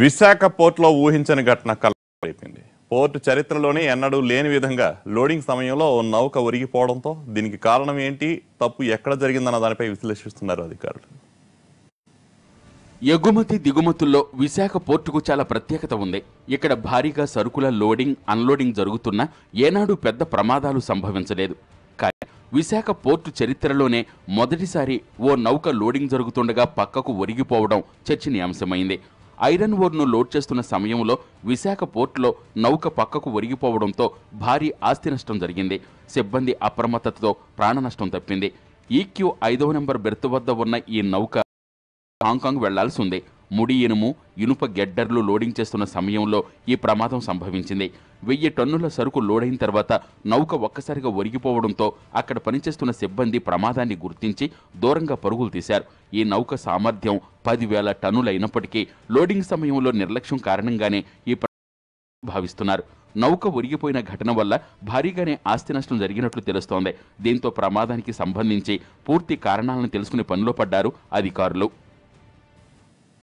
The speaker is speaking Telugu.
విశాఖ పోర్టులో ఊహించని ఘటన కలిపింది పోర్టు చరిత్రలోనే ఎన్నడూ లేని విధంగా లోడింగ్ సమయంలో ఓ నౌక ఒరిగిపోవడంతో దీనికి కారణం ఏంటి తప్పు ఎక్కడ జరిగిందన్న దానిపై విశ్లేషిస్తున్నారు అధికారులు ఎగుమతి దిగుమతుల్లో విశాఖ పోర్టుకు చాలా ప్రత్యేకత ఉంది ఇక్కడ భారీగా సరుకుల లోడింగ్ అన్లోడింగ్ జరుగుతున్నా ఏనాడు పెద్ద ప్రమాదాలు సంభవించలేదు కానీ విశాఖ పోర్టు చరిత్రలోనే మొదటిసారి ఓ నౌక లోడింగ్ జరుగుతుండగా పక్కకు ఒరిగిపోవడం చర్చనీయాంశమైంది ఐరన్ ఓర్ను లోడ్ చేస్తున్న సమయంలో విశాఖ పోర్టులో నౌక పక్కకు ఒరిగిపోవడంతో భారీ ఆస్తి నష్టం జరిగింది సిబ్బంది అప్రమత్తతతో ప్రాణ నష్టం తప్పింది ఈక్యూ ఐదవ నెంబర్ బెర్త్ వద్ద ఉన్న ఈ నౌక హాంకాంగ్ వెళ్లాల్సి ఉంది ముడి ఇనుము ఇనుప గెడ్డర్లు లోడింగ్ చేస్తున్న సమయంలో ఈ ప్రమాదం సంభవించింది వెయ్యి టన్నుల సరుకు లోడైన తర్వాత నౌక ఒక్కసారిగా ఒరిగిపోవడంతో అక్కడ పనిచేస్తున్న సిబ్బంది ప్రమాదాన్ని గుర్తించి దూరంగా పరుగులు తీశారు ఈ నౌక సామర్థ్యం పదివేల టన్నులైనప్పటికీ లోడింగ్ సమయంలో నిర్లక్ష్యం కారణంగానే ఈ భావిస్తున్నారు నౌక ఒరిగిపోయిన ఘటన వల్ల భారీగానే ఆస్తి నష్టం జరిగినట్లు తెలుస్తోంది దీంతో ప్రమాదానికి సంబంధించి పూర్తి కారణాలను తెలుసుకునే పనిలో పడ్డారు అధికారులు